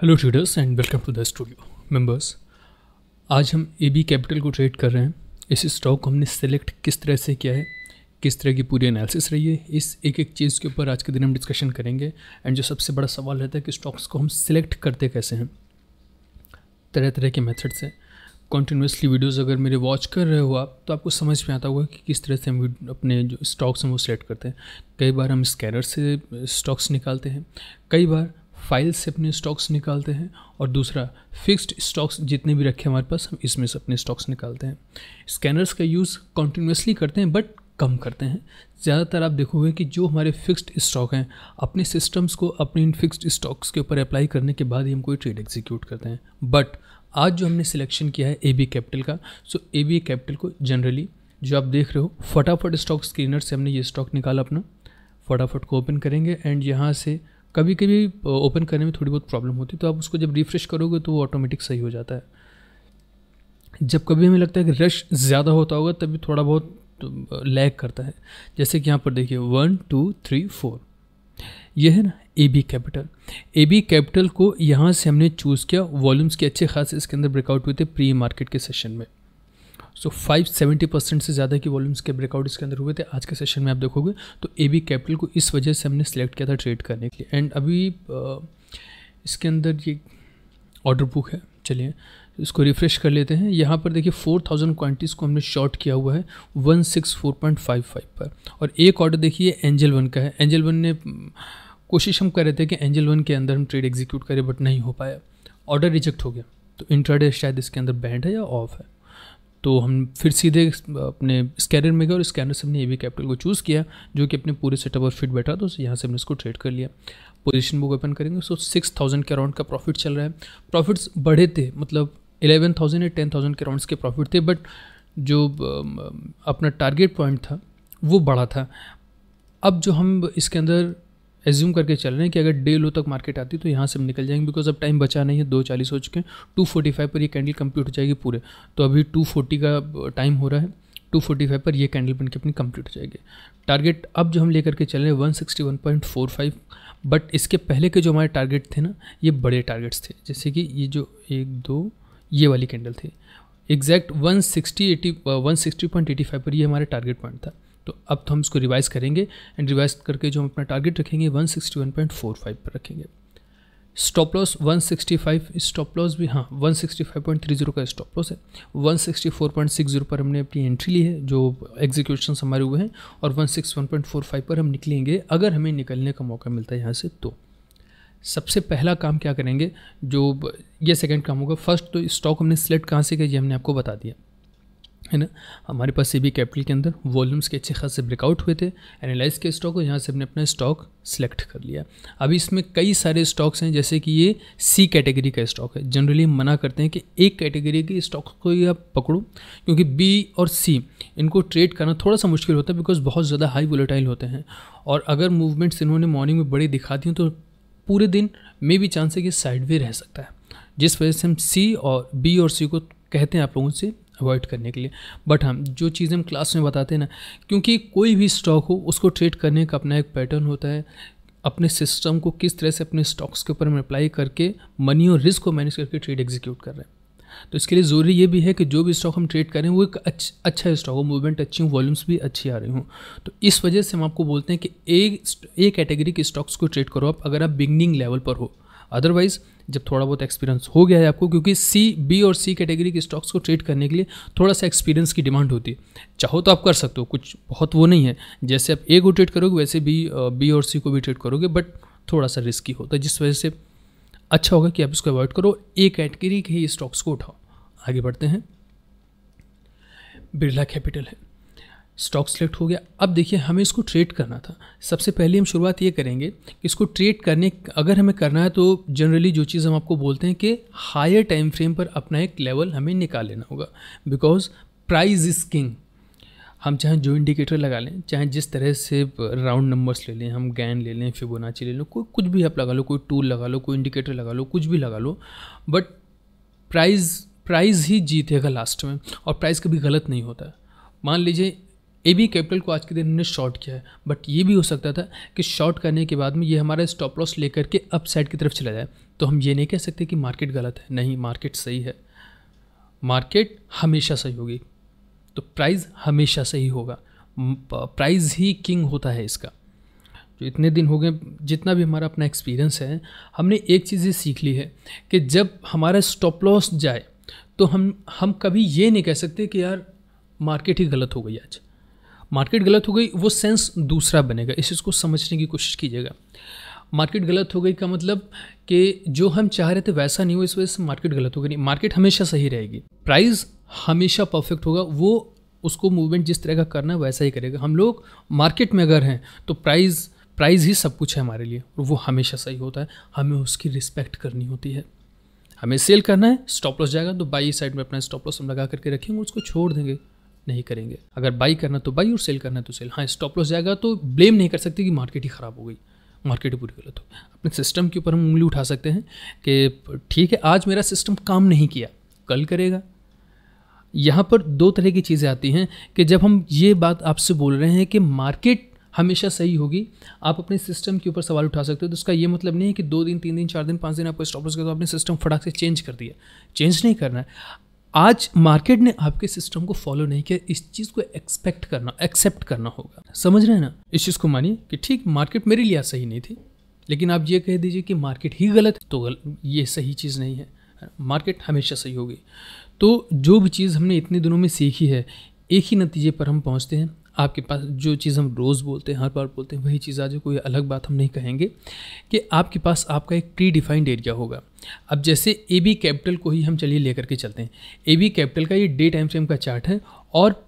hello traders and welcome to the studio members आज हम A B Capital को trade कर रहे हैं इस स्टॉक को हमने सेलेक्ट किस तरह से किया है किस तरह की पूरी एनालिसिस रही है इस एक एक चीज़ के ऊपर आज के दिन हम डिस्कशन करेंगे एंड जो सबसे बड़ा सवाल रहता है कि स्टॉक्स को हम सेलेक्ट करते कैसे हैं तरह तरह के मेथड से कॉन्टीन्यूसली वीडियोज़ अगर मेरे वॉच कर रहे हो आप तो आपको समझ में आता होगा कि किस तरह से हम अपने जो स्टॉक्स हैं वो सिलेक्ट करते हैं कई बार हम स्कैनर से स्टॉक्स निकालते हैं कई बार फाइल से अपने स्टॉक्स निकालते हैं और दूसरा फिक्स्ड स्टॉक्स जितने भी रखे हमारे पास हम इसमें से अपने स्टॉक्स निकालते हैं स्कैनर्स का यूज़ कंटिन्यूसली करते हैं बट कम करते हैं ज़्यादातर आप देखोगे कि जो हमारे फिक्स्ड स्टॉक हैं अपने सिस्टम्स को अपने इन फिक्स्ड स्टॉक्स के ऊपर अप्लाई करने के बाद ही हम कोई ट्रेड एग्जीक्यूट करते हैं बट आज जो हमने सिलेक्शन किया है ए बी कैपिटल का सो ए बी कैपिटल को जनरली जो आप देख रहे हो फटाफट स्टॉक स्क्रीनर से हमने ये स्टॉक निकाला अपना फटाफट को ओपन करेंगे एंड यहाँ से कभी कभी ओपन करने में थोड़ी बहुत प्रॉब्लम होती है तो आप उसको जब रिफ्रेश करोगे तो वो ऑटोमेटिक सही हो जाता है जब कभी हमें लगता है कि रश ज़्यादा होता होगा तभी थोड़ा बहुत लैग करता है जैसे कि यहाँ पर देखिए वन टू थ्री फोर यह है ना A B Capital A B Capital को यहाँ से हमने चूज़ किया वॉल्यूम्स के अच्छे खास इसके अंदर ब्रेकआउट हुए थे प्री मार्केट के सेशन में सो फाइव सेवेंटी परसेंट से ज़्यादा की वॉल्यूम्स के ब्रेकआउट इसके अंदर हुए थे आज के सेशन में आप देखोगे तो ए बी कैपिटल को इस वजह से हमने सेलेक्ट किया था ट्रेड करने के लिए एंड अभी इसके अंदर ये ऑर्डर बुक है चलिए इसको रिफ़्रेश कर लेते हैं यहाँ पर देखिए फोर थाउजेंड क्वान्टिटीज़ को हमने शॉर्ट किया हुआ है one six four point five five पर और एक ऑर्डर देखिए एंजल वन का है एंजल वन ने कोशिश हम कर रहे थे कि एंजल वन के अंदर हम ट्रेड एग्जीक्यूट करें बट नहीं हो पाया ऑर्डर रिजेक्ट हो गया तो इंट्राडे शायद इसके अंदर बैंड है या ऑफ है तो हम फिर सीधे अपने स्कैनर में गए और स्कैनर से हमने ए वी कैपिटल को चूज़ किया जो कि अपने पूरे सेटअप और फिट बैठा तो यहाँ से हमने इसको ट्रेड कर लिया पोजिशन बुक ओपन करेंगे सो सिक्स थाउजेंड के अराउंड का प्रॉफिट चल रहा है प्रॉफिट्स बढ़े थे मतलब एलेवन थाउजेंड या टेन थाउजेंड के अराउंड्स के प्रॉफिट थे बट जो अपना टारगेट पॉइंट था वो बड़ा था अब जो हम इसके अंदर एज्यूम करके चल रहे हैं कि अगर डे लो तक मार्केट आती तो यहाँ से हम निकल जाएंगे बिकॉज अब टाइम बचा नहीं है दो चालीस हो चुके हैं टू फोर्टी फाइव पर ये कैंडल कंप्लीट हो जाएगी पूरे तो अभी टू फोर्टी का टाइम हो रहा है टू फोर्टी फाइव पर यह कैंडल बन के अपनी कंप्लीट हो जाएगी टारगेट अब जो हम लेकर के चल रहे हैं one sixty one point four five but इसके पहले के जो हमारे टारगेट थे ना ये बड़े टारगेट्स थे जैसे कि ये जो एक दो ये वाली कैंडल थी exact one sixty eighty one sixty point eighty five पर ये हमारा टारगेट पॉइंट था तो अब तो हम इसको रिवाइज़ करेंगे एंड रिवाइज करके जो हम अपना टारगेट रखेंगे 161.45 पर रखेंगे स्टॉप लॉस 165 स्टॉप लॉस भी हाँ 165.30 का स्टॉप लॉस है 164.60 पर हमने अपनी एंट्री ली है जो एग्जीक्यूशन हमारे हुए हैं और 161.45 पर हम निकलेंगे अगर हमें निकलने का मौका मिलता है यहाँ से तो सबसे पहला काम क्या करेंगे जो ये सेकंड काम होगा फर्स्ट तो स्टॉक हमने सेलेक्ट कहाँ से किया ये हमने आपको बता दिया है ना हमारे पास सी बी कैपिटल के अंदर वॉल्यूम्स के अच्छे खासे ब्रेकआउट हुए थे एनालाइज के स्टॉक को यहाँ से हमने अपना स्टॉक सेलेक्ट कर लिया अभी इसमें कई सारे स्टॉक्स हैं जैसे कि ये सी कैटेगरी का स्टॉक है जनरली हम मना करते हैं कि एक कैटेगरी के स्टॉक को ही आप पकड़ो क्योंकि बी और सी इनको ट्रेड करना थोड़ा सा मुश्किल होता है बिकॉज बहुत ज़्यादा हाई वोलेटाइल होते हैं और अगर मूवमेंट्स इन्होंने मॉर्निंग में बड़ी दिखा दी तो पूरे दिन में भी चांस है कि साइड वे रह सकता है जिस वजह से हम सी और बी और सी को कहते हैं आप लोगों से अवॉइड करने के लिए बट हम जो चीज़ हम क्लास में बताते हैं ना क्योंकि कोई भी स्टॉक हो उसको ट्रेड करने का अपना एक पैटर्न होता है अपने सिस्टम को किस तरह से अपने स्टॉक्स के ऊपर हम अप्लाई करके मनी और रिस्क को मैनेज करके ट्रेड एग्जीक्यूट कर रहे हैं तो इसके लिए ज़रूरी ये भी है कि जो भी स्टॉक हम ट्रेड करें वो एक अच्छा स्टॉक हो मूवमेंट अच्छी हो वॉल्यूम्स भी अच्छी आ रही हूँ तो इस वजह से हम आपको बोलते हैं कि एक एक कैटेगरी के स्टॉक्स को ट्रेड करो आप अगर आप बिगनिंग लेवल पर हो अदरवाइज़ जब थोड़ा बहुत एक्सपीरियंस हो गया है आपको क्योंकि सी बी और सी कैटेगरी के स्टॉक्स को ट्रेड करने के लिए थोड़ा सा एक्सपीरियंस की डिमांड होती है चाहो तो आप कर सकते हो कुछ बहुत वो नहीं है जैसे आप ए को ट्रेड करोगे वैसे बी बी और सी को भी ट्रेड करोगे बट थोड़ा सा रिस्की होता है जिस वजह से अच्छा होगा कि आप इसको अवॉइड करो ए कैटेगरी के ही स्टॉक्स को उठाओ आगे बढ़ते हैं बिरला कैपिटल है स्टॉक सेलेक्ट हो गया अब देखिए हमें इसको ट्रेड करना था सबसे पहले हम शुरुआत ये करेंगे कि इसको ट्रेड करने अगर हमें करना है तो जनरली जो चीज़ हम आपको बोलते हैं कि हायर टाइम फ्रेम पर अपना एक लेवल हमें निकाल लेना होगा बिकॉज प्राइज इज किंग हम चाहे जो इंडिकेटर लगा लें चाहे जिस तरह से राउंड नंबर्स ले लें हम गैन ले लें फिबोनाची ले लें कोई कुछ भी आप लगा लो कोई टूल लगा लो कोई इंडिकेटर लगा लो कुछ भी लगा लो बट प्राइज़ प्राइज़ ही जीतेगा लास्ट में और प्राइस कभी गलत नहीं होता मान लीजिए ए बी कैपिटल को आज के दिन हमने शॉर्ट किया है बट ये भी हो सकता था कि शॉर्ट करने के बाद में ये हमारा स्टॉप लॉस लेकर के अप साइड की तरफ चला जाए तो हम ये नहीं कह सकते कि मार्केट गलत है नहीं मार्केट सही है मार्केट हमेशा सही होगी तो प्राइस हमेशा सही होगा प्राइस ही किंग होता है इसका जो इतने दिन हो गए जितना भी हमारा अपना एक्सपीरियंस है हमने एक चीज़ ये सीख ली है कि जब हमारा स्टॉप लॉस जाए तो हम हम कभी ये नहीं कह सकते कि यार मार्केट ही गलत हो गई आज मार्केट गलत हो गई वो सेंस दूसरा बनेगा इस चीज़ को समझने की कोशिश कीजिएगा मार्केट गलत हो गई का मतलब कि जो हम चाह रहे थे वैसा नहीं हुआ इस वजह से मार्केट गलत हो गई नहीं मार्केट हमेशा सही रहेगी प्राइस हमेशा परफेक्ट होगा वो उसको मूवमेंट जिस तरह का करना है वैसा ही करेगा हम लोग मार्केट में अगर हैं तो प्राइस प्राइस ही सब कुछ है हमारे लिए और वो हमेशा सही होता है हमें उसकी रिस्पेक्ट करनी होती है हमें सेल करना है स्टॉप लॉस जाएगा तो बाई साइड में अपना स्टॉप लॉस हम लगा करके रखेंगे उसको छोड़ देंगे नहीं करेंगे अगर बाई करना तो बाई और सेल करना तो सेल हाँ स्टॉप लॉस जाएगा तो ब्लेम नहीं कर सकते कि मार्केट ही ख़राब हो गई मार्केट पूरी गलत हो अपने सिस्टम के ऊपर हम उंगली उठा सकते हैं कि ठीक है आज मेरा सिस्टम काम नहीं किया कल करेगा यहाँ पर दो तरह की चीज़ें आती हैं कि जब हम ये बात आपसे बोल रहे हैं कि मार्केट हमेशा सही होगी आप अपने सिस्टम के ऊपर सवाल उठा सकते हो तो उसका ये मतलब नहीं है कि दो दिन तीन दिन चार दिन पाँच दिन आपको स्टॉप लॉस का तो आपने सिस्टम फटाक से चेंज कर दिया चेंज नहीं करना है आज मार्केट ने आपके सिस्टम को फॉलो नहीं किया इस चीज़ को एक्सपेक्ट करना एक्सेप्ट करना होगा समझ रहे हैं ना इस चीज़ को मानिए कि ठीक मार्केट मेरे लिए सही नहीं थी लेकिन आप ये कह दीजिए कि मार्केट ही गलत तो गल, ये सही चीज़ नहीं है मार्केट हमेशा सही होगी तो जो भी चीज़ हमने इतने दिनों में सीखी है एक ही नतीजे पर हम पहुंचते हैं आपके पास जो चीज़ हम रोज़ बोलते हैं हर बार बोलते हैं वही चीज़ आज कोई अलग बात हम नहीं कहेंगे कि आपके पास आपका एक प्री डिफाइंड एरिया होगा अब जैसे ए बी कैपिटल को ही हम चलिए लेकर के चलते हैं ए बी कैपिटल का ये डे टाइम फ्रेम का चार्ट है और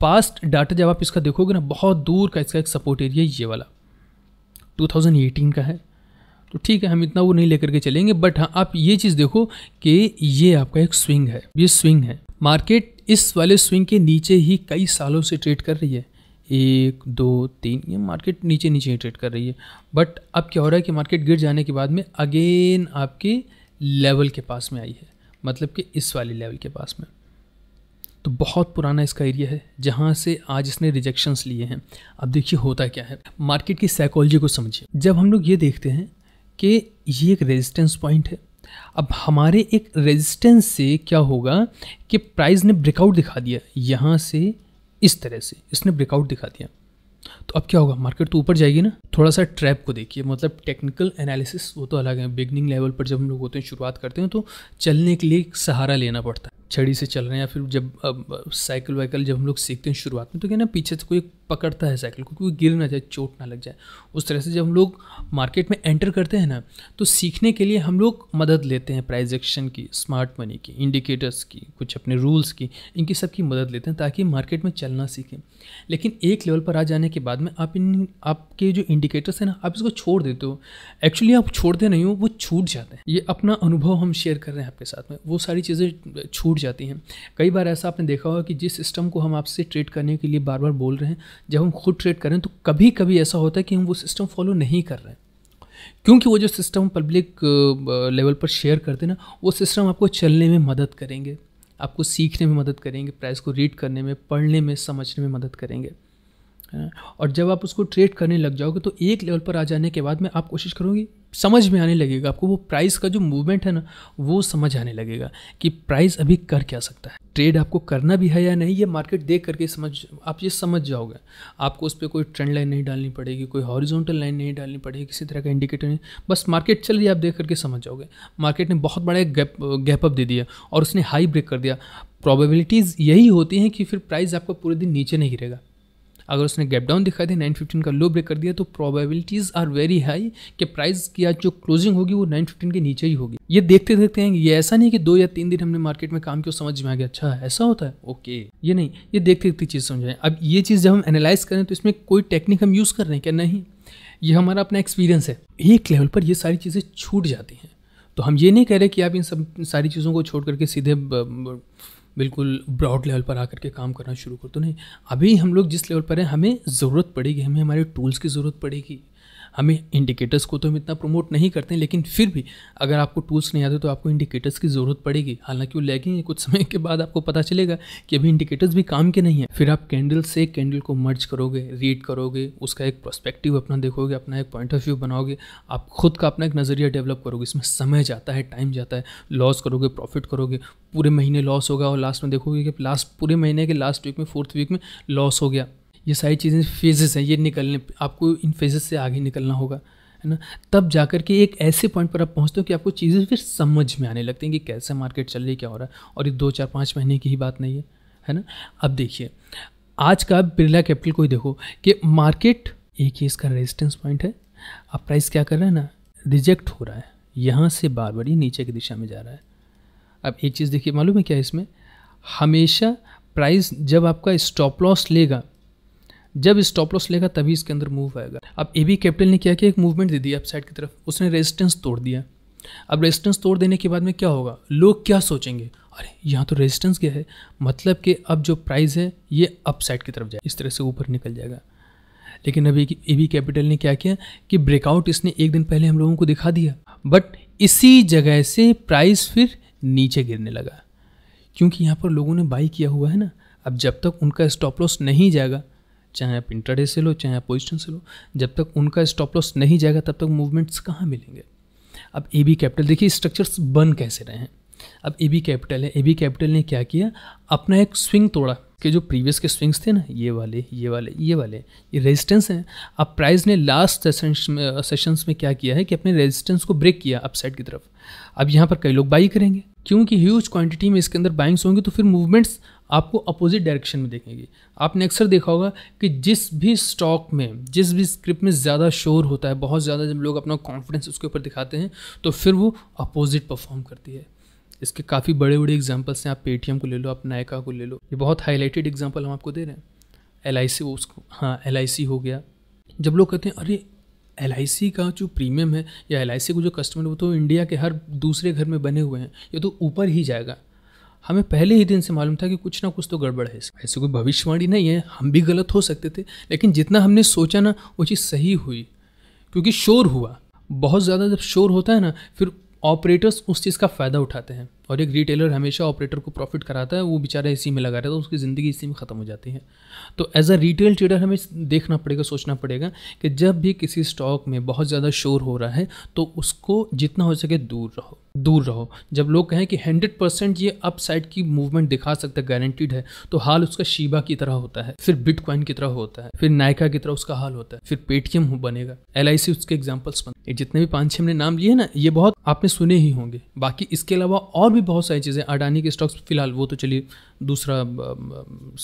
पास्ट डाटा जब आप इसका देखोगे ना बहुत दूर का इसका एक सपोर्ट एरिया ये वाला 2018 का है तो ठीक है हम इतना वो नहीं लेकर के चलेंगे बट हाँ आप ये चीज़ देखो कि ये आपका एक स्विंग है ये स्विंग है मार्केट इस वाले स्विंग के नीचे ही कई सालों से ट्रेड कर रही है एक दो तीन ये मार्केट नीचे नीचे ही ट्रेड कर रही है बट अब क्या हो रहा है कि मार्केट गिर जाने के बाद में अगेन आपके लेवल के पास में आई है मतलब कि इस वाले लेवल के पास में तो बहुत पुराना इसका एरिया है जहाँ से आज इसने रिजेक्शंस लिए हैं अब देखिए होता क्या है मार्केट की साइकोलॉजी को समझिए जब हम लोग ये देखते हैं कि ये एक रेजिस्टेंस पॉइंट है अब हमारे एक रेजिस्टेंस से क्या होगा कि प्राइस ने ब्रेकआउट दिखा दिया यहाँ से इस तरह से इसने ब्रेकआउट दिखा दिया तो अब क्या होगा मार्केट तो ऊपर जाएगी ना थोड़ा सा ट्रैप को देखिए मतलब टेक्निकल एनालिसिस वो तो अलग है बिगनिंग लेवल पर जब हम लोग होते हैं शुरुआत करते हैं तो चलने के लिए सहारा लेना पड़ता है छड़ी से चल रहे हैं या फिर जब साइकिल वाइकिल जब हम लोग सीखते हैं शुरुआत में तो क्या ना पीछे से कोई पकड़ता है साइकिल को कोई गिर ना जाए चोट ना लग जाए उस तरह से जब हम लोग मार्केट में एंटर करते हैं ना तो सीखने के लिए हम लोग मदद लेते हैं प्राइज एक्शन की स्मार्ट मनी की इंडिकेटर्स की कुछ अपने रूल्स की इनकी सब की मदद लेते हैं ताकि मार्केट में चलना सीखें लेकिन एक लेवल पर आ जाने के बाद में आप इन आपके जो इंडिकेटर्स हैं ना आप इसको छोड़ देते हो एक्चुअली आप छोड़ते नहीं हो वो छूट जाते हैं ये अपना अनुभव हम शेयर कर रहे हैं आपके साथ में वो सारी चीज़ें छूट जाती हैं कई बार ऐसा आपने देखा होगा कि जिस सिस्टम को हम आपसे ट्रेड करने के लिए बार बार बोल रहे हैं जब हम खुद ट्रेड करें तो कभी कभी ऐसा होता है कि हम वो सिस्टम फॉलो नहीं कर रहे हैं क्योंकि वो जो सिस्टम पब्लिक लेवल पर शेयर करते हैं ना वो सिस्टम आपको चलने में मदद करेंगे आपको सीखने में मदद करेंगे प्राइस को रीड करने में पढ़ने में समझने में मदद करेंगे है ना और जब आप उसको ट्रेड करने लग जाओगे तो एक लेवल पर आ जाने के बाद में आप कोशिश करोगे समझ में आने लगेगा आपको वो प्राइस का जो मूवमेंट है ना वो समझ आने लगेगा कि प्राइस अभी कर क्या सकता है ट्रेड आपको करना भी है या नहीं ये मार्केट देख करके समझ आप ये समझ जाओगे आपको उस पर कोई ट्रेंड लाइन नहीं डालनी पड़ेगी कोई हॉरिजॉन्टल लाइन नहीं डालनी पड़ेगी किसी तरह का इंडिकेटर नहीं बस मार्केट चल रही है आप देख करके समझ जाओगे मार्केट ने बहुत बड़ा गैप गैपअप दे दिया और उसने हाई ब्रेक कर दिया प्रॉबेबिलिटीज़ यही होती हैं कि फिर प्राइस आपका पूरे दिन नीचे नहीं गिरेगा अगर उसने गैप डाउन दिखाई दिया नाइन फिफ्टीन का लो ब्रेक कर दिया तो प्रोबेबिलिटीज़ आर वेरी हाई कि प्राइस की आज जो क्लोजिंग होगी वो नाइन फिफ्टीन के नीचे ही होगी ये देखते देखते हैं ये ऐसा नहीं कि दो या तीन दिन हमने मार्केट में काम क्यों समझ में आ गया अच्छा ऐसा होता है ओके ये नहीं ये देखते देखते चीज़ समझाएं अब ये चीज़ जब हम एनालाइज करें तो इसमें कोई टेक्निक हम यूज़ कर रहे हैं क्या नहीं ये हमारा अपना एक्सपीरियंस है एक लेवल पर ये सारी चीज़ें छूट जाती हैं तो हम ये नहीं कह रहे कि आप इन सब सारी चीज़ों को छोड़ करके सीधे बिल्कुल ब्रॉड लेवल पर आकर के काम करना शुरू कर तो नहीं अभी हम लोग जिस लेवल पर हैं हमें ज़रूरत पड़ेगी हमें हमारे टूल्स की ज़रूरत पड़ेगी हमें इंडिकेटर्स को तो हम इतना प्रमोट नहीं करते हैं लेकिन फिर भी अगर आपको टूल्स नहीं आते तो आपको इंडिकेटर्स की ज़रूरत पड़ेगी हालांकि वो लैगिंग कुछ समय के बाद आपको पता चलेगा कि अभी इंडिकेटर्स भी काम के नहीं है फिर आप कैंडल से कैंडल को मर्ज करोगे रीड करोगे उसका एक प्रोस्पेक्टिव अपना देखोगे अपना एक पॉइंट ऑफ व्यू बनाओगे आप खुद का अपना एक नज़रिया डेवलप करोगे इसमें समय जाता है टाइम जाता है लॉस करोगे प्रॉफिट करोगे पूरे महीने लॉस होगा और लास्ट में देखोगे कि लास्ट पूरे महीने के लास्ट वीक में फोर्थ वीक में लॉस हो गया ये सारी चीज़ें फेजेस हैं ये निकलने आपको इन फेजेस से आगे निकलना होगा है ना तब जा कर के एक ऐसे पॉइंट पर आप पहुँचते हो कि आपको चीज़ें फिर समझ में आने लगती हैं कि कैसे मार्केट चल रही है क्या हो रहा है और ये दो चार पाँच महीने की ही बात नहीं है है ना अब देखिए आज का बिरला कैपिटल को ही देखो कि मार्केट एक ही इसका रेजिस्टेंस पॉइंट है अब प्राइस क्या कर रहा है ना रिजेक्ट हो रहा है यहाँ से बार बार ही नीचे की दिशा में जा रहा है अब एक चीज़ देखिए मालूम है क्या इसमें हमेशा प्राइस जब आपका स्टॉप लॉस लेगा जब स्टॉप लॉस लेगा तभी इसके अंदर मूव आएगा अब ए बी कैपिटल ने क्या किया एक मूवमेंट दे दी अपसाइड की तरफ उसने रेजिस्टेंस तोड़ दिया अब रेजिस्टेंस तोड़ देने के बाद में क्या होगा लोग क्या सोचेंगे अरे यहाँ तो रेजिस्टेंस क्या है मतलब कि अब जो प्राइस है ये अपसाइड की तरफ जाए इस तरह से ऊपर निकल जाएगा लेकिन अभी ए बी कैपिटल ने क्या किया कि ब्रेकआउट इसने एक दिन पहले हम लोगों को दिखा दिया बट इसी जगह से प्राइस फिर नीचे गिरने लगा क्योंकि यहाँ पर लोगों ने बाई किया हुआ है ना अब जब तक उनका स्टॉप लॉस नहीं जाएगा चाहे आप इंटरडे से लो चाहे आप पोजिशन से लो जब तक उनका स्टॉप लॉस नहीं जाएगा तब तक मूवमेंट्स कहाँ मिलेंगे अब ए बी कैपिटल देखिए स्ट्रक्चर्स बन कैसे रहे हैं अब ए बी कैपिटल है ए बी कैपिटल ने क्या किया अपना एक स्विंग तोड़ा कि जो प्रीवियस के स्विंग्स थे ना ये वाले ये वाले ये वाले ये रेजिस्टेंस हैं अब प्राइस ने लास्ट सेशंस में सेशंस में क्या किया है कि अपने रेजिस्टेंस को ब्रेक किया अपसाइड की तरफ अब यहाँ पर कई लोग बाई करेंगे क्योंकि ह्यूज क्वांटिटी में इसके अंदर बाइंग्स होंगे तो फिर मूवमेंट्स आपको अपोजिट डायरेक्शन में देखेंगे आपने अक्सर देखा होगा कि जिस भी स्टॉक में जिस भी स्क्रिप्ट में ज़्यादा शोर होता है बहुत ज़्यादा जब लोग अपना कॉन्फिडेंस उसके ऊपर दिखाते हैं तो फिर वो अपोजिट परफॉर्म करती है इसके काफ़ी बड़े बड़े एग्जाम्पल्स हैं आप पेटीएम को ले लो आप नायका को ले लो ये बहुत हाईलाइटेड एग्जाम्पल हम आपको दे रहे हैं एल आई सी उसको हाँ एल आई सी हो गया जब लोग कहते हैं अरे एल का जो प्रीमियम है या एल का जो कस्टमर वो तो इंडिया के हर दूसरे घर में बने हुए हैं ये तो ऊपर ही जाएगा हमें पहले ही दिन से मालूम था कि कुछ ना कुछ तो गड़बड़ है ऐसे कोई भविष्यवाणी नहीं है हम भी गलत हो सकते थे लेकिन जितना हमने सोचा ना वो चीज़ सही हुई क्योंकि शोर हुआ बहुत ज़्यादा जब शोर होता है ना फिर ऑपरेटर्स उस चीज़ का फ़ायदा उठाते हैं और एक रिटेलर हमेशा ऑपरेटर को प्रॉफिट कराता है वो बेचारा इसी में लगा रहता है तो उसकी ज़िंदगी इसी में ख़त्म हो जाती है तो एज अ रिटेल ट्रेडर हमें देखना पड़ेगा सोचना पड़ेगा कि जब भी किसी स्टॉक में बहुत ज़्यादा शोर हो रहा है तो उसको जितना हो सके दूर रहो दूर रहो जब लोग कहें कि हंड्रेड परसेंट ये अप साइड की मूवमेंट दिखा सकता है गारंटीड है तो हाल उसका शीबा की तरह होता है फिर बिटकॉइन की तरह होता है फिर नायका की तरह उसका हाल होता है फिर पेटीएम बनेगा एल उसके एग्जाम्पल्स बन जितने भी पाँच छः हमने नाम लिए ना ये बहुत आपने सुने ही होंगे बाकी इसके अलावा और भी भी बहुत सारी चीज़ें अडानी के स्टॉक्स फिलहाल वो तो चलिए दूसरा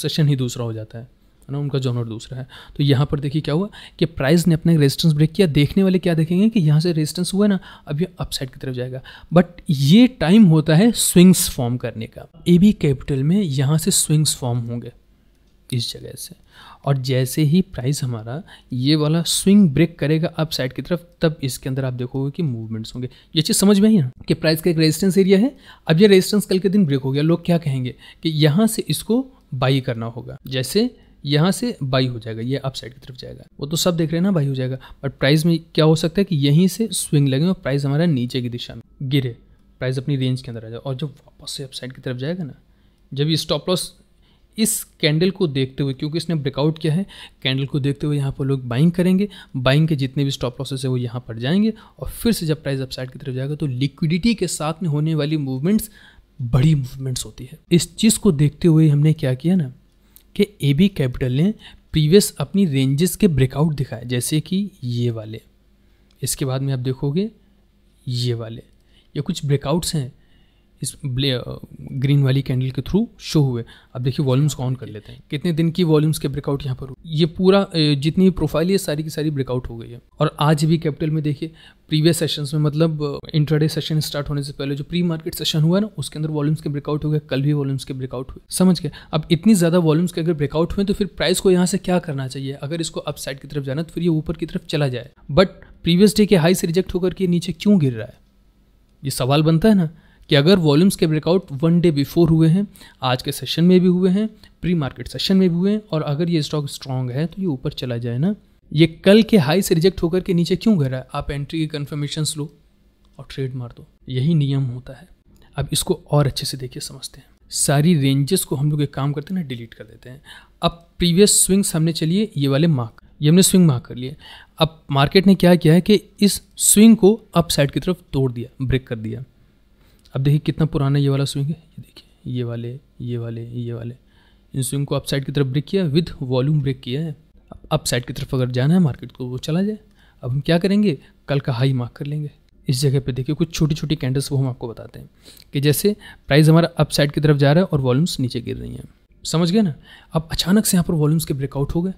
सेशन ही दूसरा हो जाता है है ना उनका जोनर दूसरा है तो यहाँ पर देखिए क्या हुआ कि प्राइस ने अपने रेजिस्टेंस ब्रेक किया देखने वाले क्या देखेंगे कि यहाँ से रेजिस्टेंस हुआ ना अब ये अपसाइड की तरफ जाएगा बट ये टाइम होता है स्विंग्स फॉर्म करने का ए बी कैपिटल में यहाँ से स्विंग्स फॉर्म होंगे इस जगह से और जैसे ही प्राइस हमारा ये वाला स्विंग ब्रेक करेगा आप साइड की तरफ तब इसके अंदर आप देखोगे कि मूवमेंट्स होंगे ये चीज़ समझ में आई ना कि प्राइस का एक रेजिस्टेंस एरिया है अब ये रेजिस्टेंस कल के दिन ब्रेक हो गया लोग क्या कहेंगे कि यहाँ से इसको बाई करना होगा जैसे यहाँ से बाई हो जाएगा ये अप साइड की तरफ जाएगा वो तो सब देख रहे हैं ना बाई हो जाएगा बट प्राइस में क्या हो सकता है कि यहीं से स्विंग लगे और प्राइस हमारा नीचे की दिशा में गिरे प्राइस अपनी रेंज के अंदर आ जाए और जब वापस से अप साइड की तरफ जाएगा ना जब ये स्टॉप लॉस इस कैंडल को देखते हुए क्योंकि इसने ब्रेकआउट किया है कैंडल को देखते हुए यहाँ पर लोग बाइंग करेंगे बाइंग के जितने भी स्टॉप लॉसेस है वो यहाँ पर जाएंगे और फिर से जब प्राइस अपसाइड की तरफ जाएगा तो लिक्विडिटी के साथ में होने वाली मूवमेंट्स बड़ी मूवमेंट्स होती है इस चीज़ को देखते हुए हमने क्या किया ना कि ए बी कैपिटल ने प्रीवियस अपनी रेंजेस के ब्रेकआउट दिखाए जैसे कि ये वाले इसके बाद में आप देखोगे ये वाले ये कुछ ब्रेकआउट्स हैं इस ग्रीन वाली कैंडल के थ्रू शो हुए अब देखिए वॉल्यूम्स कौन कर लेते हैं कितने दिन की वॉल्यूम्स के ब्रेकआउट यहाँ पर ये पूरा जितनी प्रोफाइल है सारी की सारी ब्रेकआउट हो गई है और आज भी कैपिटल में देखिए प्रीवियस सेशंस में मतलब इंट्राडे सेशन स्टार्ट होने से पहले जो प्री मार्केट सेशन हुआ ना उसके अंदर वॉल्यूम्स के ब्रेकआउट हो गए कल भी वॉल्यूम्स के ब्रेकआउट हुए समझ गए अब इतनी ज़्यादा वॉल्यूम्स के अगर ब्रेकआउट हुए तो फिर प्राइस को यहाँ से क्या करना चाहिए अगर इसको अप की तरफ जाना तो फिर ये ऊपर की तरफ चला जाए बट प्रीवियस डे के हाई से रिजेक्ट होकर के नीचे क्यों गिर रहा है ये सवाल बनता है ना कि अगर वॉल्यूम्स के ब्रेकआउट वन डे बिफोर हुए हैं आज के सेशन में भी हुए हैं प्री मार्केट सेशन में भी हुए हैं और अगर ये स्टॉक स्ट्रांग है तो ये ऊपर चला जाए ना ये कल के हाई से रिजेक्ट होकर के नीचे क्यों रहा है आप एंट्री की कन्फर्मेशन लो और ट्रेड मार दो यही नियम होता है अब इसको और अच्छे से देखिए समझते हैं सारी रेंजेस को हम लोग एक काम करते हैं ना डिलीट कर देते हैं अब प्रीवियस स्विंग्स हमने चलिए ये वाले मार्क ये हमने स्विंग मार्क कर लिए अब मार्केट ने क्या किया है कि इस स्विंग को अप साइड की तरफ तोड़ दिया ब्रेक कर दिया अब देखिए कितना पुराना ये वाला स्विंग है ये देखिए ये वाले ये वाले ये वाले इन स्विंग को अपसाइड की तरफ ब्रेक किया है विथ वॉल्यूम ब्रेक किया है अपसाइड की तरफ अगर जाना है मार्केट को वो चला जाए अब हम क्या करेंगे कल का हाई मार्क कर लेंगे इस जगह पे देखिए कुछ छोटी छोटी कैंडल्स वो हम आपको बताते हैं कि जैसे प्राइस हमारा अपसाइड की तरफ जा रहा है और वॉल्यूम्स नीचे गिर रही हैं समझ गए ना अब अचानक से यहाँ पर वॉल्यूम्स के ब्रेकआउट हो गए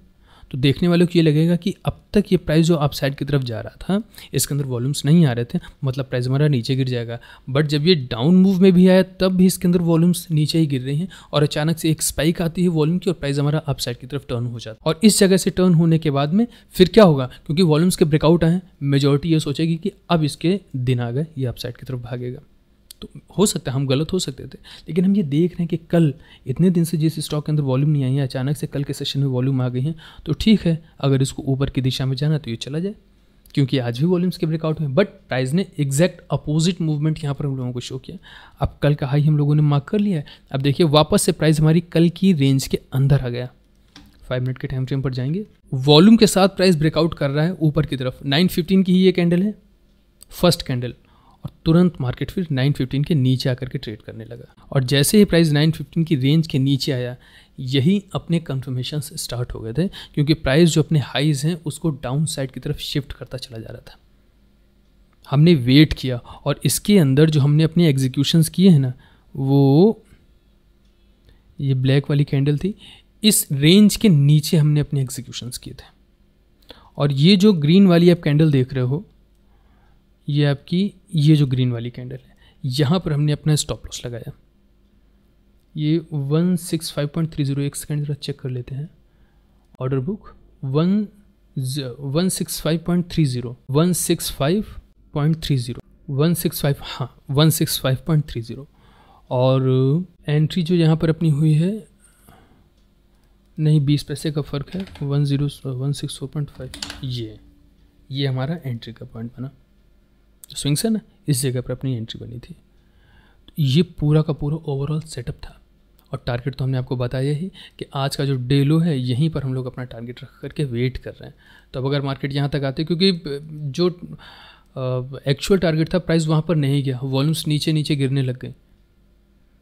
तो देखने वालों को ये लगेगा कि अब तक ये प्राइस जो आप साइड की तरफ जा रहा था इसके अंदर वॉल्यूम्स नहीं आ रहे थे मतलब प्राइस हमारा नीचे गिर जाएगा बट जब ये डाउन मूव में भी आया तब भी इसके अंदर वॉल्यूम्स नीचे ही गिर रही हैं और अचानक से एक स्पाइक आती है वॉल्यूम की और प्राइस हमारा अपसाइड साइड की तरफ टर्न हो जाता है और इस जगह से टर्न होने के बाद में फिर क्या होगा क्योंकि वॉल्यूम्स के ब्रेकआउट आए मेजोरिटी ये सोचेगी कि अब इसके दिन आ गए ये अपसाइड साइड की तरफ भागेगा तो हो सकता है हम गलत हो सकते थे लेकिन हम ये देख रहे हैं कि कल इतने दिन से जिस स्टॉक के अंदर वॉल्यूम नहीं आई है अचानक से कल के सेशन में वॉल्यूम आ गई है तो ठीक है अगर इसको ऊपर की दिशा में जाना तो ये चला जाए क्योंकि आज भी वॉल्यूम्स के ब्रेकआउट हुए बट प्राइस ने एग्जैक्ट अपोजिट मूवमेंट यहाँ पर हम लोगों को शो किया अब कल का हाई हम लोगों ने मार्क कर लिया है अब देखिए वापस से प्राइस हमारी कल की रेंज के अंदर आ गया फाइव मिनट के टाइम फ्रेम पर जाएंगे वॉल्यूम के साथ प्राइस ब्रेकआउट कर रहा है ऊपर की तरफ नाइन फिफ्टीन की ही ये कैंडल है फर्स्ट कैंडल और तुरंत मार्केट फिर 915 के नीचे आकर के ट्रेड करने लगा और जैसे ही प्राइस 915 की रेंज के नीचे आया यही अपने कन्फर्मेशन स्टार्ट हो गए थे क्योंकि प्राइस जो अपने हाइज़ हैं उसको डाउन साइड की तरफ शिफ्ट करता चला जा रहा था हमने वेट किया और इसके अंदर जो हमने अपने एग्जीक्यूशंस किए हैं ना वो ये ब्लैक वाली कैंडल थी इस रेंज के नीचे हमने अपने एग्जीक्यूशंस किए थे और ये जो ग्रीन वाली आप कैंडल देख रहे हो ये आपकी ये जो ग्रीन वाली कैंडल है यहाँ पर हमने अपना स्टॉप लॉस लगाया ये one six five point three zero एक सेकेंड ज़रा चेक कर लेते हैं order book one one six five point three zero one six five point three zero one six five हाँ one six five point three zero और entry जो यहाँ पर अपनी हुई है नहीं बीस पैसे का फ़र्क है one zero one six four point five ये ये हमारा एंट्री का पॉइंट बना स्विंग्स है ना इस जगह पर अपनी एंट्री बनी थी ये पूरा का पूरा ओवरऑल सेटअप था और टारगेट तो हमने आपको बताया ही कि आज का जो डे लो है यहीं पर हम लोग अपना टारगेट रख करके वेट कर रहे हैं तो अब अगर मार्केट यहाँ तक आते क्योंकि जो एक्चुअल टारगेट था प्राइस वहाँ पर नहीं गया वॉल्यूम्स नीचे नीचे गिरने लग गए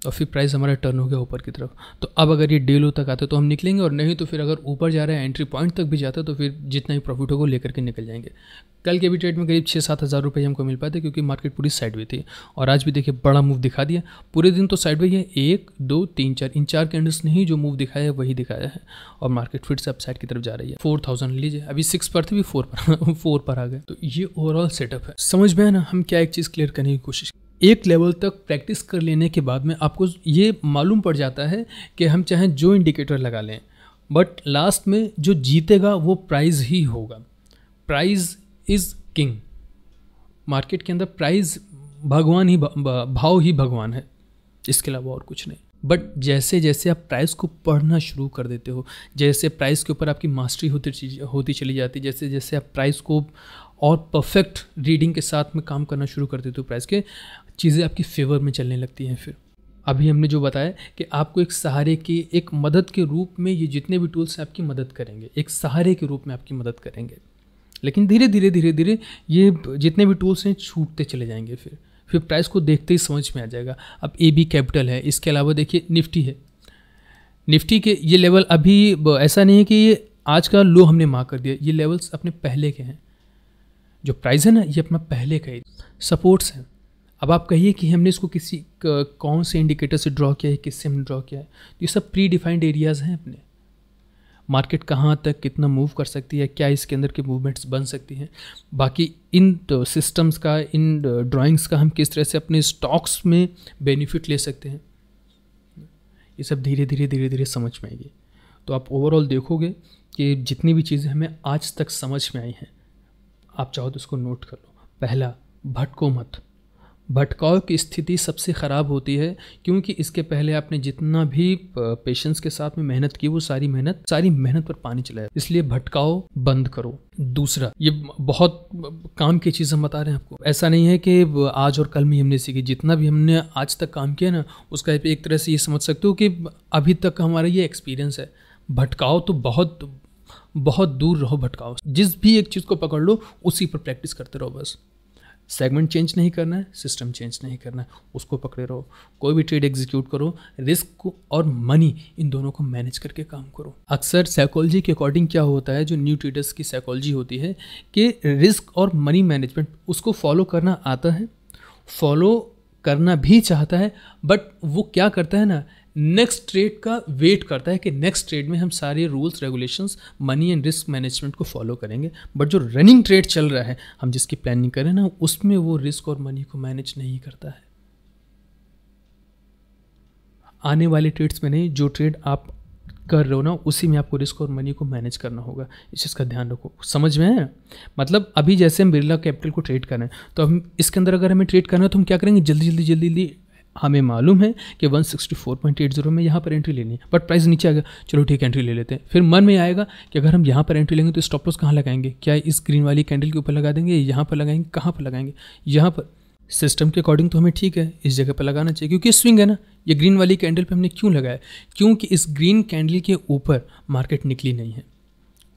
और फिर प्राइस हमारा टर्न हो गया ऊपर की तरफ तो अब अगर ये डेलो तक आता है तो हम निकलेंगे और नहीं तो फिर अगर ऊपर जा रहे हैं एंट्री पॉइंट तक भी जाता है तो फिर जितना ही प्रॉफिट होगा लेकर के निकल जाएंगे कल के भी ट्रेड में करीब छः सात हज़ार रुपये हमको मिल पाए थे क्योंकि मार्केट पूरी साइड हुई थी और आज भी देखिए बड़ा मूव दिखा दिया पूरे दिन तो साइड हुई है एक दो तीन चार इन चार कैंडल्स ने ही जो मूव दिखाया है वही दिखाया है और मार्केट फिर से अब साइड की तरफ जा रही है फोर थाउजेंड लीजिए अभी सिक्स पर थे भी फोर पर फोर पर आ गए तो ये ओवरऑल सेटअप है समझ में है ना हम क्या एक चीज़ क्लियर करने की कोशिश एक लेवल तक प्रैक्टिस कर लेने के बाद में आपको ये मालूम पड़ जाता है कि हम चाहें जो इंडिकेटर लगा लें बट लास्ट में जो जीतेगा वो प्राइज़ ही होगा प्राइज़ इज़ किंग मार्केट के अंदर प्राइज़ भगवान ही भाव ही भगवान है इसके अलावा और कुछ नहीं बट जैसे जैसे आप प्राइस को पढ़ना शुरू कर देते हो जैसे प्राइस के ऊपर आपकी मास्टरी होती होती चली जाती जैसे जैसे आप प्राइस को और परफेक्ट रीडिंग के साथ में काम करना शुरू कर देते हो प्राइस के चीज़ें आपकी फेवर में चलने लगती हैं फिर अभी हमने जो बताया कि आपको एक सहारे की एक मदद के रूप में ये जितने भी टूल्स हैं आपकी मदद करेंगे एक सहारे के रूप में आपकी मदद करेंगे लेकिन धीरे धीरे धीरे धीरे ये जितने भी टूल्स हैं छूटते चले जाएंगे फिर फिर प्राइस को देखते ही समझ में आ जाएगा अब ए बी कैपिटल है इसके अलावा देखिए निफ्टी है निफ्टी के ये लेवल अभी ऐसा नहीं है कि ये आज का लो हमने मार कर दिया ये लेवल्स अपने पहले के हैं जो प्राइस है ना ये अपना पहले का ही सपोर्ट्स हैं अब आप कहिए कि हमने इसको किसी कौन से इंडिकेटर से ड्रॉ किया है किससे हमने ड्रॉ किया है तो ये सब प्री डिफाइंड एरियाज़ हैं अपने मार्केट कहाँ तक कितना मूव कर सकती है क्या इसके अंदर के मूवमेंट्स बन सकती हैं बाकी इन सिस्टम्स का इन ड्राइंग्स का हम किस तरह से अपने स्टॉक्स में बेनिफिट ले सकते हैं ये सब धीरे धीरे धीरे धीरे समझ में आएगी तो आप ओवरऑल देखोगे कि जितनी भी चीज़ें हमें आज तक समझ में आई हैं आप चाहो तो उसको नोट कर लो पहला भटको मत भटकाव की स्थिति सबसे ख़राब होती है क्योंकि इसके पहले आपने जितना भी पेशेंस के साथ में मेहनत की वो सारी मेहनत सारी मेहनत पर पानी चलाया इसलिए भटकाव बंद करो दूसरा ये बहुत काम की चीज़ हम बता रहे हैं आपको ऐसा नहीं है कि आज और कल में हमने सीखी जितना भी हमने आज तक काम किया ना उसका एक तरह से ये समझ सकते हो कि अभी तक हमारा ये एक्सपीरियंस है भटकाव तो बहुत बहुत दूर रहो भटकाओ जिस भी एक चीज़ को पकड़ लो उसी पर प्रैक्टिस करते रहो बस सेगमेंट चेंज नहीं करना है सिस्टम चेंज नहीं करना है उसको पकड़े रहो कोई भी ट्रेड एग्जीक्यूट करो रिस्क और मनी इन दोनों को मैनेज करके काम करो अक्सर साइकोलॉजी के अकॉर्डिंग क्या होता है जो न्यू ट्रेडर्स की साइकोलॉजी होती है कि रिस्क और मनी मैनेजमेंट उसको फॉलो करना आता है फॉलो करना भी चाहता है बट वो क्या करता है ना नेक्स्ट ट्रेड का वेट करता है कि नेक्स्ट ट्रेड में हम सारे rules regulations money and risk management को फॉलो करेंगे बट जो रनिंग ट्रेड चल रहा है हम जिसकी प्लानिंग करें ना उसमें वो रिस्क और मनी को मैनेज नहीं करता है आने वाले ट्रेड्स में नहीं जो ट्रेड आप कर रहे हो ना उसी में आपको रिस्क और मनी को मैनेज करना होगा इस चीज़ का ध्यान रखो समझ में है मतलब अभी जैसे हम बिरला कैपिटल को ट्रेड करें तो हम इसके अंदर अगर हमें ट्रेड करना है तो हम क्या करेंगे जल्दी जल्दी जल्दी जल्दी हमें मालूम है कि 164.80 में यहाँ पर एंट्री लेनी है बट प्राइस नीचे आ गया चलो ठीक एंट्री ले लेते हैं फिर मन में आएगा कि अगर हम यहाँ पर एंट्री लेंगे तो स्टॉप लॉस कहाँ लगाएंगे क्या इस ग्रीन वाली कैंडल के ऊपर लगा देंगे यहाँ पर लगाएंगे कहाँ पर लगाएंगे यहाँ पर सिस्टम के अकॉर्डिंग तो हमें ठीक है इस जगह पर लगाना चाहिए क्योंकि स्विंग है ना ये ग्रीन वाली कैंडल पर हमने क्यों लगाया क्योंकि इस ग्रीन कैंडल के ऊपर मार्केट निकली नहीं है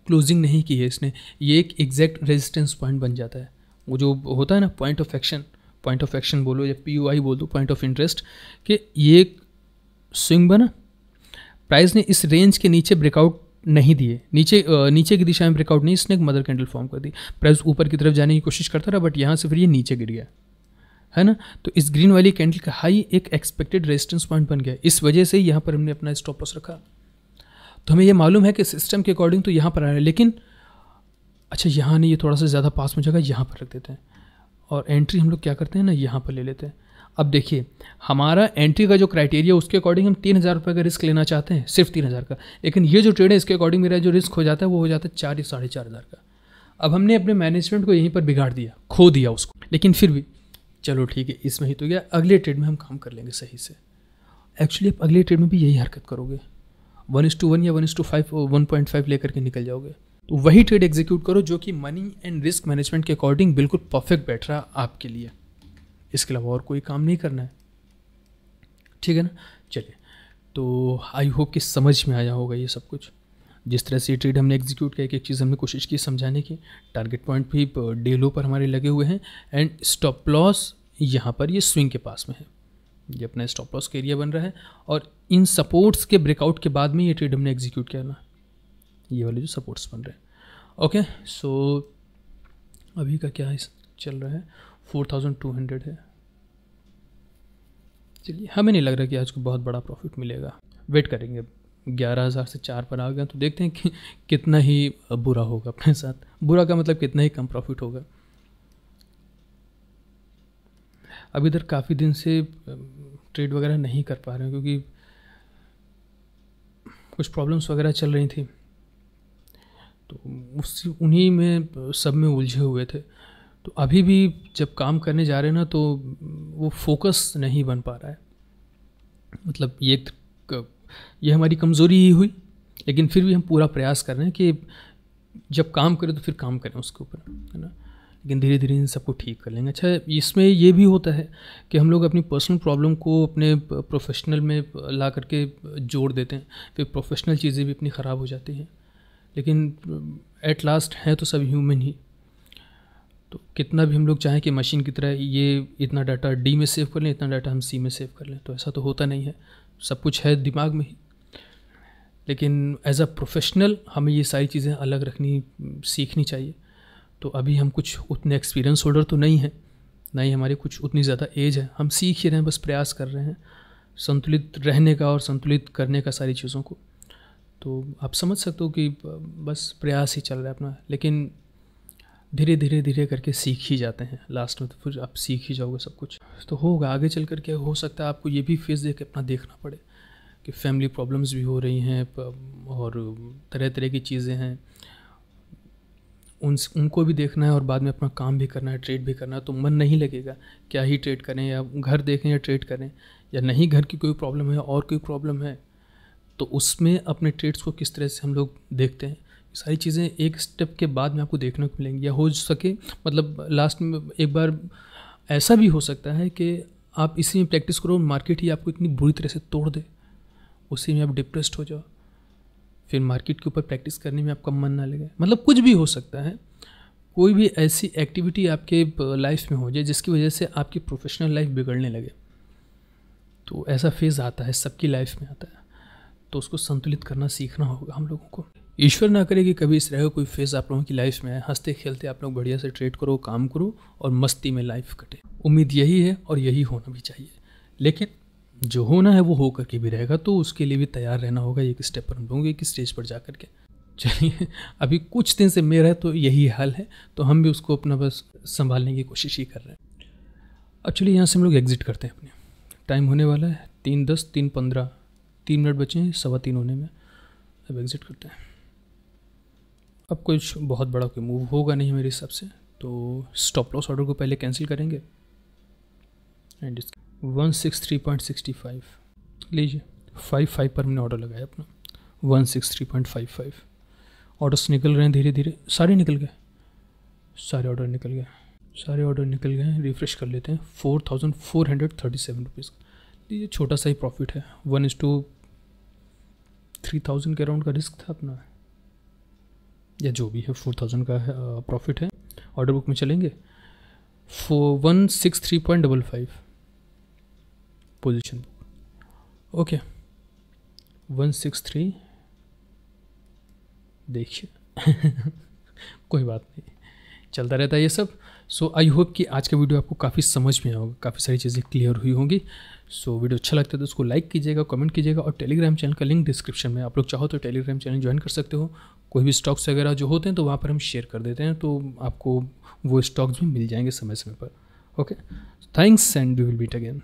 क्लोजिंग नहीं की है इसने ये एक एग्जैक्ट रेजिस्टेंस पॉइंट बन जाता है वो जो होता है ना point of action point of action बोलो या पी बोल दो पॉइंट ऑफ इंटरेस्ट कि ये स्विंग बना प्राइस ने इस रेंज के नीचे ब्रेकआउट नहीं दिए नीचे नीचे की दिशा में ब्रेकआउट नहीं इसने एक मदर कैंडल फॉर्म कर दी प्राइस ऊपर की तरफ जाने की कोशिश करता रहा बट यहाँ से फिर ये नीचे गिर गया है ना तो इस ग्रीन वाली कैंडल का हाई एक एक्सपेक्टेड रेजिस्टेंस पॉइंट बन गया इस वजह से यहाँ पर हमने अपना स्टॉप लॉस रखा तो हमें यह मालूम है कि सिस्टम के अकॉर्डिंग तो यहाँ पर आ रहा है लेकिन अच्छा यहाँ नहीं ये थोड़ा सा ज़्यादा पास में जगह यहाँ पर रख देते हैं और एंट्री हम लोग क्या करते हैं ना यहाँ पर ले लेते हैं अब देखिए हमारा एंट्री का जो क्राइटेरिया उसके अकॉर्डिंग हम तीन हज़ार रुपये का रिस्क लेना चाहते हैं सिर्फ तीन हज़ार का लेकिन ये जो ट्रेड है इसके अकॉर्डिंग मेरा जो रिस्क हो जाता है वो हो जाता है चार या साढ़े चार हज़ार का अब हमने अपने मैनेजमेंट को यहीं पर बिगाड़ दिया खो दिया उसको लेकिन फिर भी चलो ठीक है इसमें ही तो गया अगले ट्रेड में हम काम कर लेंगे सही से एक्चुअली आप अगले ट्रेड में भी यही हरकत करोगे वन इस टू वन या one is to five one point five लेकर के निकल जाओगे तो वही ट्रेड एग्जीक्यूट करो जो कि मनी एंड रिस्क मैनेजमेंट के अकॉर्डिंग बिल्कुल परफेक्ट बैठ रहा आपके लिए इसके अलावा और कोई काम नहीं करना है ठीक है ना चलिए तो आई होप कि समझ में आया होगा ये सब कुछ जिस तरह से ट्रेड हमने एग्जीक्यूट किया एक एक चीज़ हमने कोशिश की समझाने की टारगेट पॉइंट भी डे लो पर हमारे लगे हुए हैं एंड स्टॉप लॉस यहाँ पर ये स्विंग के पास में है ये अपना स्टॉप लॉस का एरिया बन रहा है और इन सपोर्ट्स के ब्रेकआउट के बाद में ये ट्रेड हमने एग्जीक्यूट करना ना ये वाले जो सपोर्ट्स बन रहे हैं ओके सो अभी का क्या चल रहा है फोर थाउजेंड टू हंड्रेड है चलिए हमें नहीं लग रहा कि आज को बहुत बड़ा प्रॉफिट मिलेगा वेट करेंगे ग्यारह हज़ार से चार पर आ गए तो देखते हैं कि कितना ही बुरा होगा अपने साथ बुरा का मतलब कितना ही कम प्रॉफिट होगा अब इधर काफ़ी दिन से ट्रेड वगैरह नहीं कर पा रहे हैं क्योंकि कुछ प्रॉब्लम्स वगैरह चल रही थी तो उस उन्हीं में सब में उलझे हुए थे तो अभी भी जब काम करने जा रहे हैं ना तो वो फोकस नहीं बन पा रहा है मतलब ये ये हमारी कमज़ोरी ही हुई लेकिन फिर भी हम पूरा प्रयास कर रहे हैं कि जब काम करें तो फिर काम करें उसके ऊपर है ना लेकिन धीरे धीरे इन सबको ठीक कर लेंगे अच्छा इसमें ये भी होता है कि हम लोग अपनी पर्सनल प्रॉब्लम को अपने प्रोफेशनल में ला करके जोड़ देते हैं फिर प्रोफेशनल चीज़ें भी अपनी ख़राब हो जाती हैं लेकिन एट लास्ट हैं तो सब ह्यूमन ही तो कितना भी हम लोग चाहें कि मशीन की तरह ये इतना डाटा डी में सेव कर लें इतना डाटा हम सी में सेव कर लें तो ऐसा तो होता नहीं है सब कुछ है दिमाग में ही लेकिन एज अ प्रोफेशनल हमें ये सारी चीज़ें अलग रखनी सीखनी चाहिए तो अभी हम कुछ उतने एक्सपीरियंस होल्डर तो नहीं हैं ना ही हमारी कुछ उतनी ज़्यादा एज है हम सीख ही रहे हैं बस प्रयास कर रहे हैं संतुलित रहने का और संतुलित करने का सारी चीज़ों को तो आप समझ सकते हो कि बस प्रयास ही चल रहा है अपना लेकिन धीरे धीरे धीरे करके सीख ही जाते हैं लास्ट में तो फिर आप सीख ही जाओगे सब कुछ तो होगा आगे चल कर के हो सकता है आपको ये भी फेस देख के अपना देखना पड़े कि फैमिली प्रॉब्लम्स भी हो रही हैं और तरह तरह की चीज़ें हैं उन उनको भी देखना है और बाद में अपना काम भी करना है ट्रेड भी करना है तो मन नहीं लगेगा क्या ही ट्रेड करें या घर देखें या ट्रेड करें या नहीं घर की कोई प्रॉब्लम है और कोई प्रॉब्लम है तो उसमें अपने ट्रेड्स को किस तरह से हम लोग देखते हैं सारी चीज़ें एक स्टेप के बाद में आपको देखने को मिलेंगी या हो सके मतलब लास्ट में एक बार ऐसा भी हो सकता है कि आप इसी में प्रैक्टिस करो मार्केट ही आपको इतनी बुरी तरह से तोड़ दे उसी में आप डिप्रेस्ड हो जाओ फिर मार्केट के ऊपर प्रैक्टिस करने में आपका मन ना लगे मतलब कुछ भी हो सकता है कोई भी ऐसी एक्टिविटी आपके लाइफ में हो जाए जिसकी वजह से आपकी प्रोफेशनल लाइफ बिगड़ने लगे तो ऐसा फेज़ आता है सबकी लाइफ में आता है तो उसको संतुलित करना सीखना होगा हम लोगों को ईश्वर ना करे कि कभी इस तरह का कोई फेज़ आप लोगों की लाइफ में आए हंसते खेलते आप लोग बढ़िया से ट्रेड करो काम करो और मस्ती में लाइफ कटे उम्मीद यही है और यही होना भी चाहिए लेकिन जो होना है वो हो करके भी रहेगा तो उसके लिए भी तैयार रहना होगा एक स्टेप पर हम लोगों एक स्टेज पर जा करके चलिए अभी कुछ दिन से मेरा तो यही हाल है तो हम भी उसको अपना बस संभालने की कोशिश ही कर रहे हैं एक्चुअली यहाँ से हम लोग एग्ज़िट करते हैं अपने टाइम होने वाला है तीन दस तीन पंद्रह तीन मिनट बचे हैं सवा तीन होने में अब एग्ज़िट करते हैं अब कुछ बहुत बड़ा कोई मूव होगा नहीं मेरे हिसाब से तो स्टॉप लॉस ऑर्डर को पहले कैंसिल करेंगे एंड इस one six three point sixty five लीजिए फाइव फाइव पर मैंने ऑर्डर लगाया अपना one six three point five five orders निकल रहे हैं धीरे धीरे सारे निकल गए सारे ऑर्डर निकल गए सारे ऑर्डर निकल गए रिफ़्रेश कर लेते हैं four thousand four hundred thirty seven rupees का ये छोटा सा ही प्रॉफिट है one is to three thousand के अराउंड का रिस्क था अपना या जो भी है फोर थाउजेंड का प्रॉफिट है ऑर्डर बुक में चलेंगे four one six three point double five position book okay one six three देखिए कोई बात नहीं चलता रहता है ये सब सो आई होप कि आज का वीडियो आपको काफ़ी समझ में होगा काफ़ी सारी चीज़ें क्लियर हुई होंगी सो so, वीडियो अच्छा लगता है तो उसको लाइक कीजिएगा कमेंट कीजिएगा और टेलीग्राम चैनल का लिंक डिस्क्रिप्शन में आप लोग चाहो तो टेलीग्राम चैनल ज्वाइन कर सकते हो कोई भी स्टॉक्स वगैरह जो होते हैं तो वहाँ पर हम शेयर कर देते हैं तो आपको वो स्टॉक्स भी मिल जाएंगे समय समय पर okay thanks and we will meet again